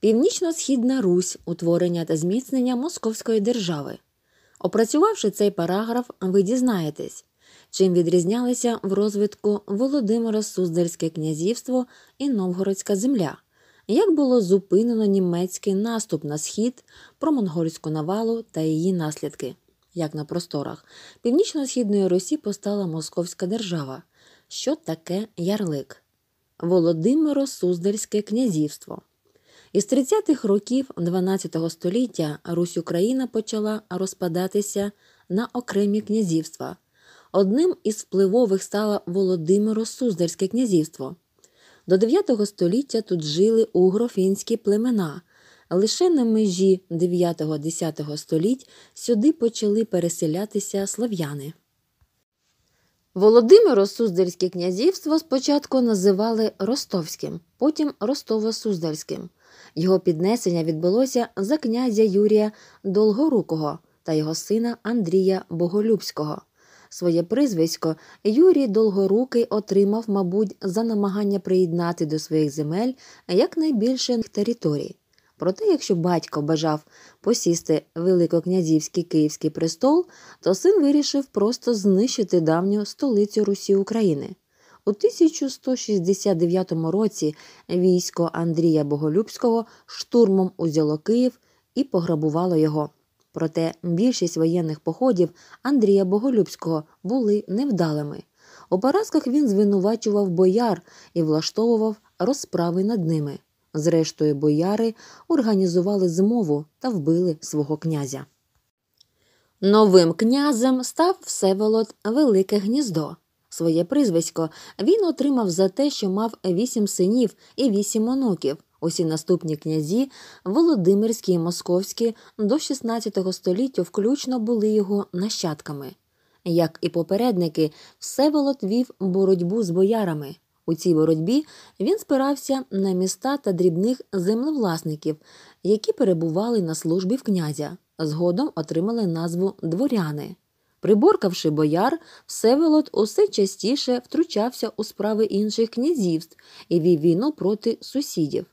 Північно-східна Русь, утворення та зміцнення Московської держави. Опрацювавши цей параграф, ви дізнаєтесь, чим відрізнялися в розвитку Володимира Суздальське князівство і Новгородська земля, як було зупинено німецький наступ на схід про монгольську навалу та її наслідки. Як на просторах північно-східної Русі постала Московська держава. Що таке ярлик? Володимиро Суздальське князівство. Із 30-х років XII століття Русь Україна почала розпадатися на окремі князівства. Одним із впливових стало Володимиро Суздальське князівство. До 9 століття тут жили угрофінські племена. Лише на межі 9-10 століть сюди почали переселятися слав'яни. Володимиро Суздальське князівство спочатку називали Ростовським, потім Ростово-Суздальським. Його піднесення відбулося за князя Юрія Долгорукого та його сина Андрія Боголюбського. Своє прізвисько Юрій Долгорукий отримав, мабуть, за намагання приєднати до своїх земель якнайбільше територій. Проте, якщо батько бажав посісти великокнязівський київський престол, то син вирішив просто знищити давню столицю Русі України. У 1169 році військо Андрія Боголюбського штурмом узяло Київ і пограбувало його. Проте більшість воєнних походів Андрія Боголюбського були невдалими. У поразках він звинувачував бояр і влаштовував розправи над ними. Зрештою, бояри організували змову та вбили свого князя. Новим князем став Всеволод Велике Гніздо. Своє прізвисько він отримав за те, що мав вісім синів і вісім онуків. Усі наступні князі Володимирські і Московські до XVI століття включно були його нащадками. Як і попередники, Всеволод вів боротьбу з боярами. У цій боротьбі він спирався на міста та дрібних землевласників, які перебували на службі в князя. Згодом отримали назву дворяни. Приборкавши бояр, Всеволод усе частіше втручався у справи інших князівств і вів війну проти сусідів.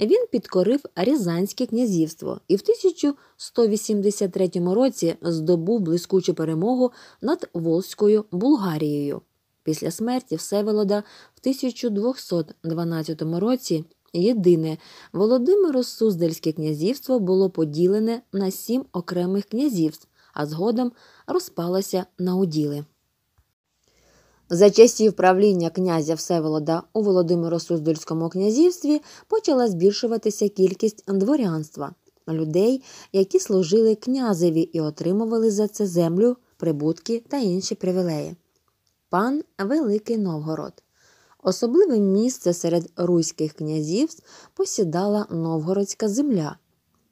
Він підкорив Рязанське князівство і в 1183 році здобув блискучу перемогу над Волзькою Булгарією. Після смерті Всеволода в 1212 році єдине Володимиро Суздальське князівство було поділене на сім окремих князівств а згодом розпалася на уділи. За часів правління князя Всеволода у Володимиро Суздальському князівстві почала збільшуватися кількість дворянства людей, які служили князеві і отримували за це землю, прибутки та інші привілеї. Пан Великий Новгород. Особливе місце серед руських князівств посідала новгородська земля,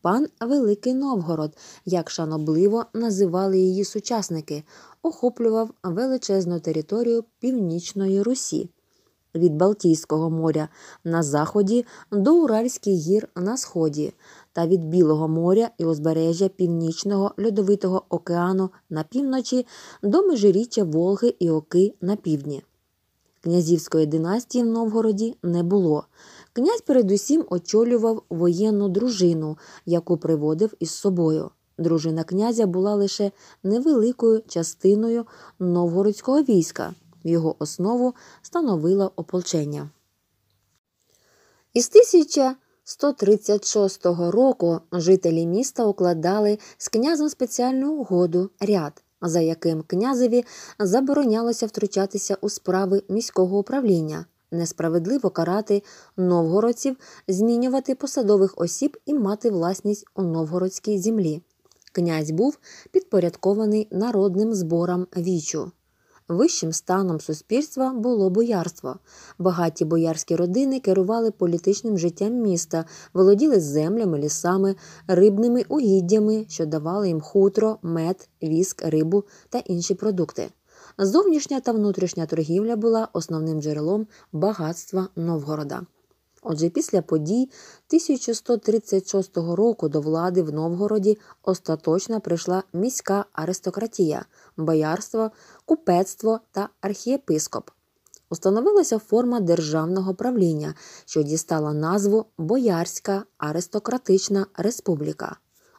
пан Великий Новгород, як шанобливо називали її сучасники, охоплював величезну територію північної Русі. Від Балтійського моря на заході до Уральських гір на сході та від Білого моря і узбережжя Північного Льодовитого океану на півночі до межиріччя Волги і Оки на півдні. Князівської династії в Новгороді не було. Князь передусім очолював воєнну дружину, яку приводив із собою. Дружина князя була лише невеликою частиною новгородського війська. Його основу становило ополчення. Із 1136 року жителі міста укладали з князем спеціальну угоду ряд, за яким князеві заборонялося втручатися у справи міського управління. Несправедливо карати новгородців, змінювати посадових осіб і мати власність у новгородській землі. Князь був підпорядкований народним зборам вічу. Вищим станом суспільства було боярство. Багаті боярські родини керували політичним життям міста, володіли землями, лісами, рибними угіддями, що давали їм хутро, мед, віск, рибу та інші продукти. Зовнішня та внутрішня торгівля була основним джерелом багатства Новгорода. Отже, після подій 1136 року до влади в Новгороді остаточно прийшла міська аристократія, боярство, купецтво та архієпископ. Установилася форма державного правління, що дістала назву Боярська аристократична республіка.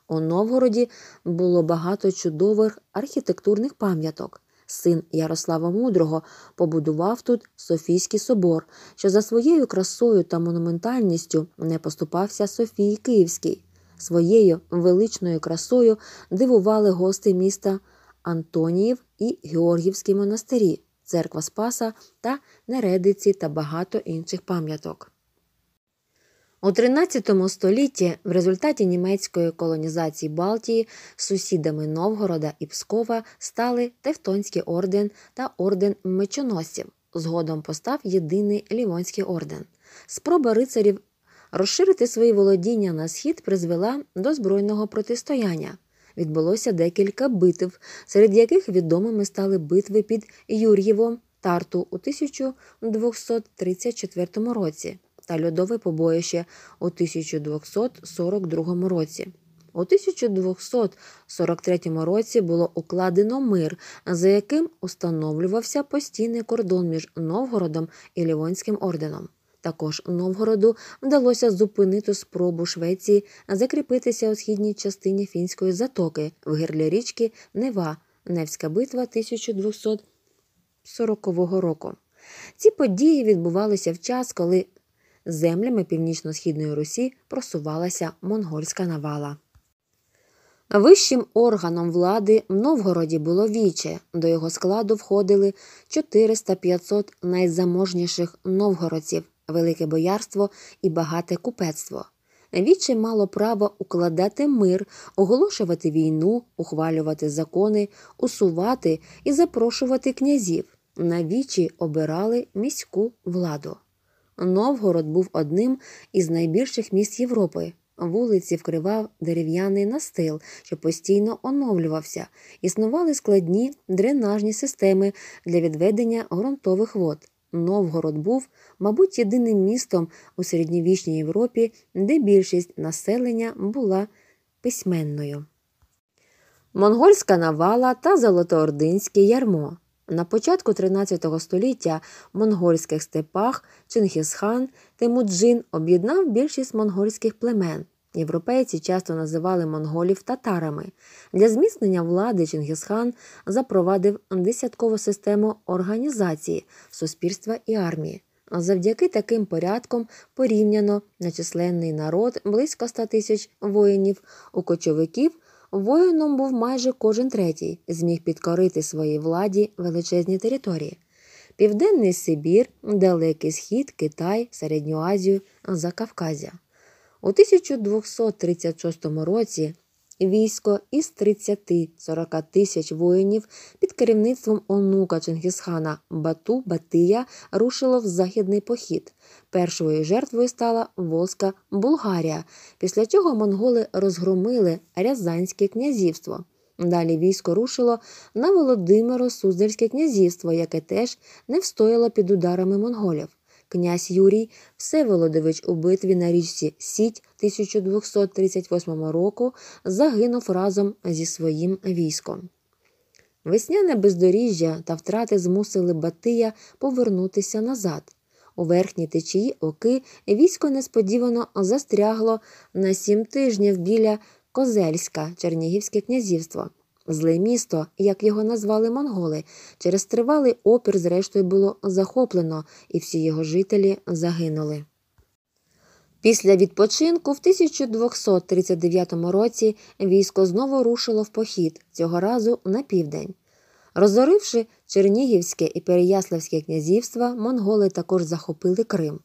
У Новгороді було багато чудових архітектурних пам'яток син Ярослава Мудрого, побудував тут Софійський собор, що за своєю красою та монументальністю не поступався Софії Київській. Своєю величною красою дивували гости міста Антоніїв і Георгівські монастирі, церква Спаса та Нередиці та багато інших пам'яток. У 13 столітті в результаті німецької колонізації Балтії сусідами Новгорода і Пскова стали Тевтонський орден та орден мечоносців. Згодом постав єдиний Лівонський орден. Спроба рицарів розширити свої володіння на схід призвела до збройного протистояння. Відбулося декілька битв, серед яких відомими стали битви під Юр'євом Тарту у 1234 році та льодове побоїще у 1242 році. У 1243 році було укладено мир, за яким установлювався постійний кордон між Новгородом і Лівонським орденом. Також Новгороду вдалося зупинити спробу Швеції закріпитися у східній частині фінської затоки в гирлі річки Нева, Невська битва 1240 року. Ці події відбувалися в час, коли землями північно-східної Русі просувалася монгольська навала. Вищим органом влади в Новгороді було віче, до його складу входили 400-500 найзаможніших новгородців, велике боярство і багате купецтво. Віче мало право укладати мир, оголошувати війну, ухвалювати закони, усувати і запрошувати князів. На вічі обирали міську владу. Новгород був одним із найбільших міст Європи. Вулиці вкривав дерев'яний настил, що постійно оновлювався. Існували складні дренажні системи для відведення ґрунтових вод. Новгород був, мабуть, єдиним містом у середньовічній Європі, де більшість населення була письменною. Монгольська навала та Золотоординське ярмо. На початку 13 століття в монгольських степах Чингісхан Тимуджин об'єднав більшість монгольських племен. Європейці часто називали монголів татарами. Для зміцнення влади Чингісхан запровадив десяткову систему організації суспільства і армії. Завдяки таким порядкам порівняно на численний народ близько 100 тисяч воїнів, у кочовиків воїном був майже кожен третій, зміг підкорити своїй владі величезні території. Південний Сибір, Далекий Схід, Китай, Середню Азію Закавказя. У 1236 році Військо із 30-40 тисяч воїнів під керівництвом онука Чингісхана Бату Батия рушило в західний похід. Першою жертвою стала волзька Булгарія, після чого монголи розгромили Рязанське князівство. Далі військо рушило на Володимиро Суздальське князівство, яке теж не встояло під ударами монголів князь Юрій Всеволодович у битві на річці Сіть 1238 року загинув разом зі своїм військом. Весняне бездоріжжя та втрати змусили Батия повернутися назад. У верхній течії оки військо несподівано застрягло на сім тижнів біля Козельська Чернігівське князівство. Зле місто, як його назвали монголи, через тривалий опір, зрештою, було захоплено, і всі його жителі загинули. Після відпочинку в 1239 році військо знову рушило в похід, цього разу на південь. Розоривши Чернігівське і Переяславське князівства, монголи також захопили Крим.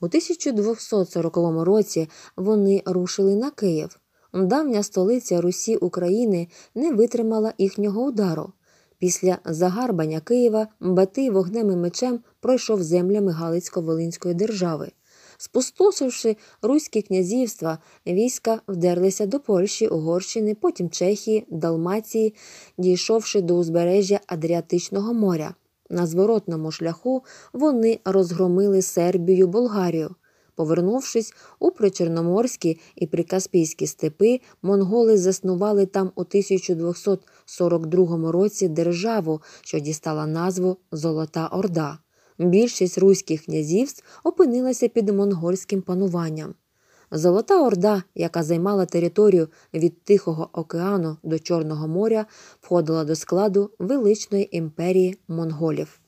У 1240 році вони рушили на Київ давня столиця Русі України не витримала їхнього удару. Після загарбання Києва Батий вогнем і мечем пройшов землями Галицько-Волинської держави. Спустошивши руські князівства, війська вдерлися до Польщі, Угорщини, потім Чехії, Далмації, дійшовши до узбережжя Адріатичного моря. На зворотному шляху вони розгромили Сербію, Болгарію. Повернувшись у причорноморські і прикаспійські степи, монголи заснували там у 1242 році державу, що дістала назву Золота Орда. Більшість руських князівств опинилася під монгольським пануванням. Золота Орда, яка займала територію від Тихого океану до Чорного моря, входила до складу величної імперії монголів.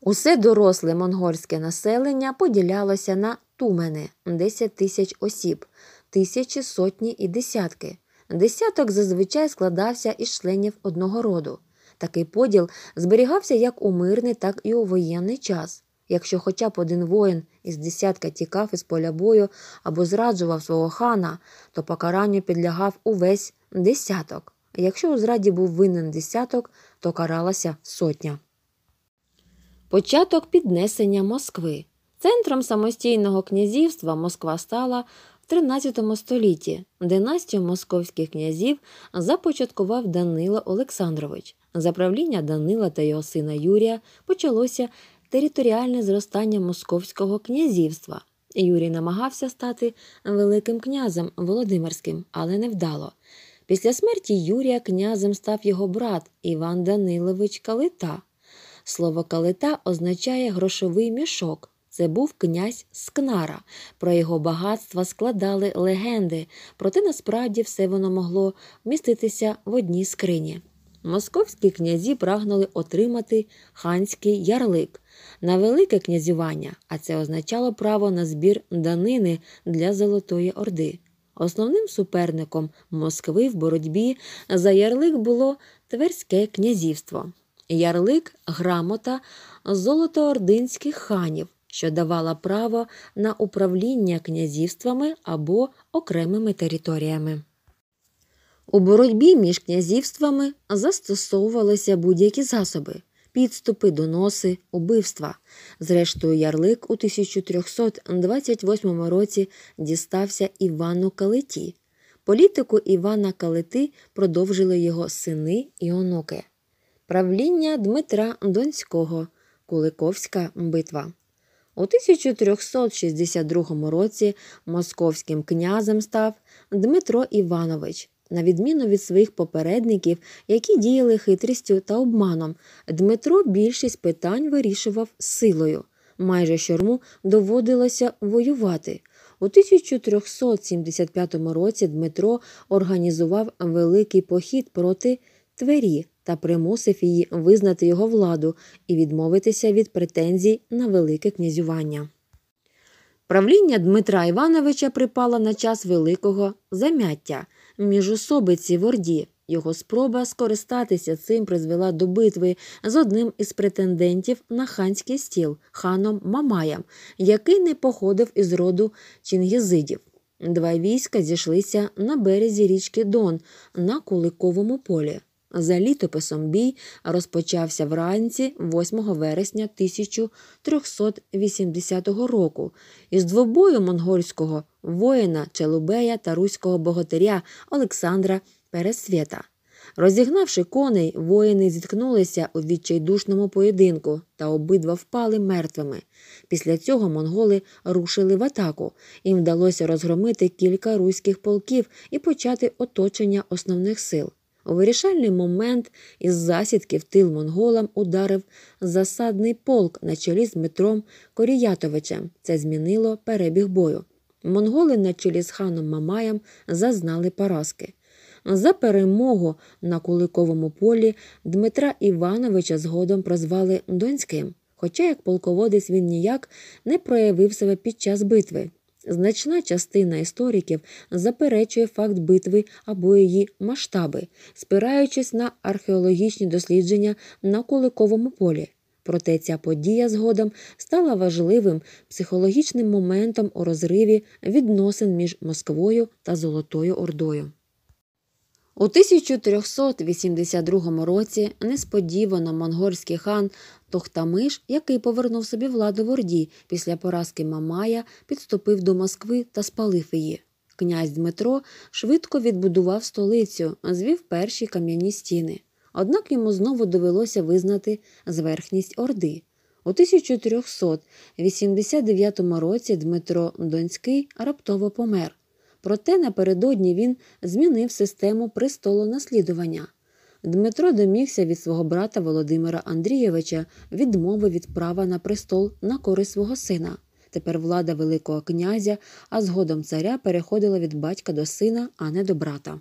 Усе доросле монгольське населення поділялося на тумени 10 тисяч осіб, тисячі сотні і десятки. Десяток зазвичай складався із членів одного роду. Такий поділ зберігався як у мирний, так і у воєнний час. Якщо хоча б один воїн із десятка тікав із поля бою або зраджував свого хана, то покаранню підлягав увесь десяток. Якщо у зраді був винен десяток, то каралася сотня. Початок піднесення Москви. Центром самостійного князівства Москва стала в XIII столітті. Династію московських князів започаткував Данило Олександрович. За правління Данила та його сина Юрія почалося територіальне зростання Московського князівства. Юрій намагався стати Великим князем Володимирським, але невдало. Після смерті Юрія князем став його брат Іван Данилович Калита. Слово калита означає грошовий мішок. Це був князь Скнара. Про його багатства складали легенди, проте насправді все воно могло вміститися в одній скрині. Московські князі прагнули отримати ханський ярлик на велике князювання, а це означало право на збір данини для Золотої Орди. Основним суперником Москви в боротьбі за ярлик було Тверське князівство ярлик грамота золотоординських ханів, що давала право на управління князівствами або окремими територіями. У боротьбі між князівствами застосовувалися будь-які засоби. Підступи, доноси, убивства. Зрештою, ярлик у 1328 році дістався Івану Калиті. Політику Івана Калити продовжили його сини і онуки правління Дмитра Донського, Куликовська битва. У 1362 році московським князем став Дмитро Іванович. На відміну від своїх попередників, які діяли хитрістю та обманом, Дмитро більшість питань вирішував силою. Майже щорму доводилося воювати. У 1375 році Дмитро організував великий похід проти твері та примусив її визнати його владу і відмовитися від претензій на велике князювання. Правління Дмитра Івановича припало на час великого замяття міжусобиці в Орді. Його спроба скористатися цим призвела до битви з одним із претендентів на ханський стіл ханом Мамаєм, який не походив із роду Чингізидів. Два війська зійшлися на березі річки Дон на Куликовому полі. За літописом бій розпочався вранці 8 вересня 1380 року із двобою монгольського воїна Челубея та руського богатиря Олександра Пересвєта. Розігнавши коней, воїни зіткнулися у відчайдушному поєдинку та обидва впали мертвими. Після цього монголи рушили в атаку. Їм вдалося розгромити кілька руських полків і почати оточення основних сил. У вирішальний момент із засідки в тил монголам ударив засадний полк на чолі з Дмитром Коріятовичем. Це змінило перебіг бою. Монголи на чолі з ханом Мамаєм зазнали поразки. За перемогу на Куликовому полі Дмитра Івановича згодом прозвали Донським, хоча як полководець він ніяк не проявив себе під час битви. Значна частина істориків заперечує факт битви або її масштаби, спираючись на археологічні дослідження на Куликовому полі. Проте ця подія згодом стала важливим психологічним моментом у розриві відносин між Москвою та Золотою Ордою. У 1382 році несподівано монгольський хан Тохтамиш, який повернув собі владу в Орді після поразки Мамая, підступив до Москви та спалив її. Князь Дмитро швидко відбудував столицю, звів перші кам'яні стіни. Однак йому знову довелося визнати зверхність Орди. У 1389 році Дмитро Донський раптово помер. Проте напередодні він змінив систему престолонаслідування. Дмитро домігся від свого брата Володимира Андрійовича відмови від права на престол на користь свого сина. Тепер влада Великого князя, а згодом царя переходила від батька до сина, а не до брата.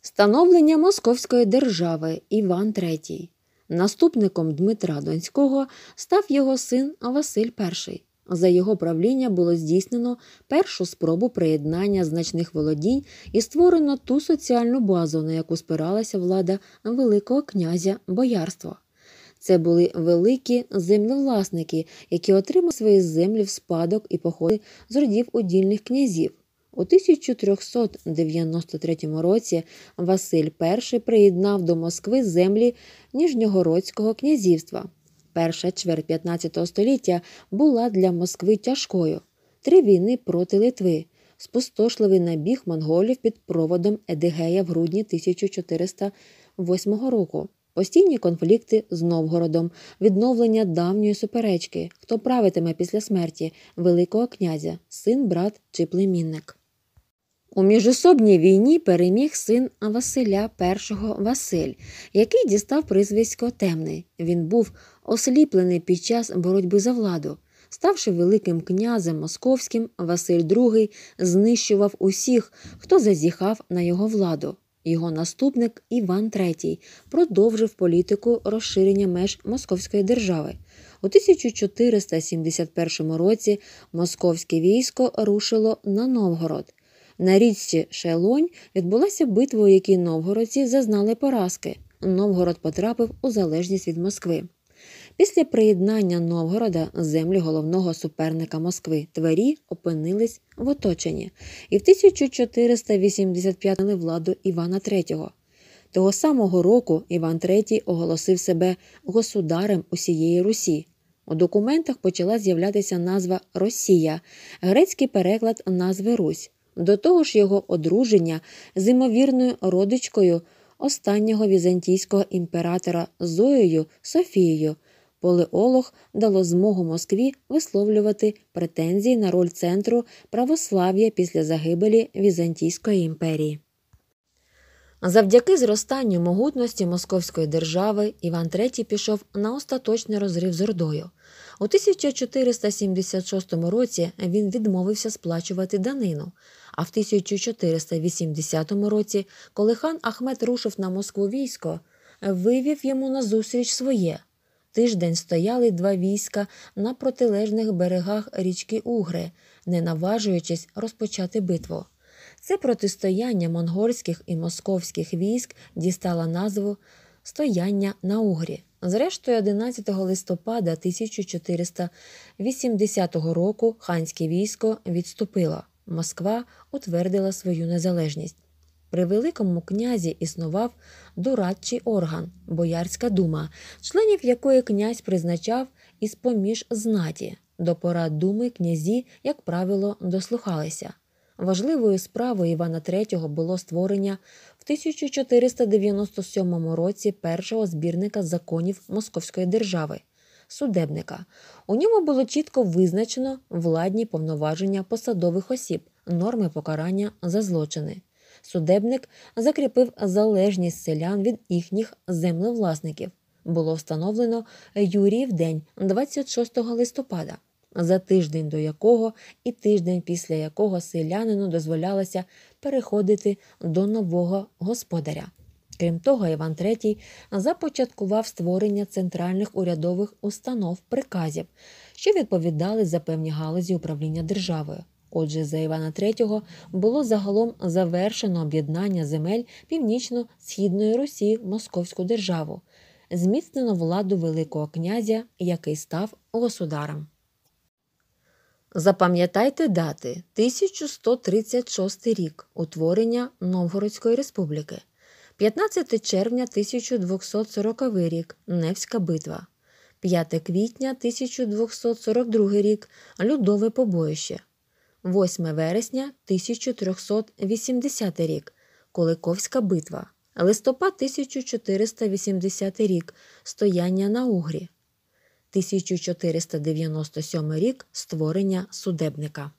Становлення Московської держави Іван III. Наступником Дмитра Донського став його син Василь І. За його правління було здійснено першу спробу приєднання значних володінь і створено ту соціальну базу, на яку спиралася влада Великого князя боярства. Це були великі землевласники, які отримали свої землі в спадок і походи з родів удільних князів. У 1393 році Василь І приєднав до Москви землі Ніжньогородського князівства. Перша чверть 15 століття була для Москви тяжкою. Три війни проти Литви, спустошливий набіг монголів під проводом Едигея в грудні 1408 року, постійні конфлікти з Новгородом, відновлення давньої суперечки, хто правитиме після смерті Великого князя, син, брат чи племінник. У міжособній війні переміг син Василя І Василь, який дістав прізвисько Темний. Він був осліплений під час боротьби за владу. Ставши великим князем московським, Василь II знищував усіх, хто зазіхав на його владу. Його наступник Іван III продовжив політику розширення меж московської держави. У 1471 році московське військо рушило на Новгород. На річці Шелонь відбулася битва, у якій новгородці зазнали поразки. Новгород потрапив у залежність від Москви. Після приєднання Новгорода землі головного суперника Москви Твері опинились в оточенні і в 1485 владу Івана III. Того самого року Іван III оголосив себе государем усієї Русі. У документах почала з'являтися назва Росія, грецький переклад назви Русь, до того ж його одруження з імовірною родичкою останнього візантійського імператора Зоєю Софією. Полеолог дало змогу Москві висловлювати претензії на роль центру православ'я після загибелі Візантійської імперії. Завдяки зростанню могутності Московської держави Іван III пішов на остаточний розрив з Ордою. У 1476 році він відмовився сплачувати данину. А в 1480 році, коли хан Ахмед рушив на Москву військо, вивів йому назустріч своє Тиждень стояли два війська на протилежних берегах річки Угри, не наважуючись розпочати битву. Це протистояння монгольських і московських військ дістало назву Стояння на Угрі. Зрештою, 11 листопада 1480 року ханське військо відступило. Москва утвердила свою незалежність. При Великому князі існував дорадчий орган, Боярська дума, членів якої князь призначав із поміж знаті. До порад думи князі, як правило, дослухалися. Важливою справою Івана III було створення в 1497 році першого збірника законів Московської держави, судебника. У ньому було чітко визначено владні повноваження посадових осіб, норми покарання за злочини судебник закріпив залежність селян від їхніх землевласників. Було встановлено Юріїв день 26 листопада, за тиждень до якого і тиждень після якого селянину дозволялося переходити до нового господаря. Крім того, Іван III започаткував створення центральних урядових установ приказів, що відповідали за певні галузі управління державою. Отже, за Івана III було загалом завершено об'єднання земель північно-східної Русі в Московську державу, зміцнено владу Великого князя, який став государем. Запам'ятайте дати 1136 рік утворення Новгородської республіки, 15 червня 1240 рік Невська битва, 5 квітня 1242 рік Людове побоїще. 8 вересня 1380 рік Коликовська битва, листопад 1480 рік Стояння на Угрі, 1497 рік створення судебника.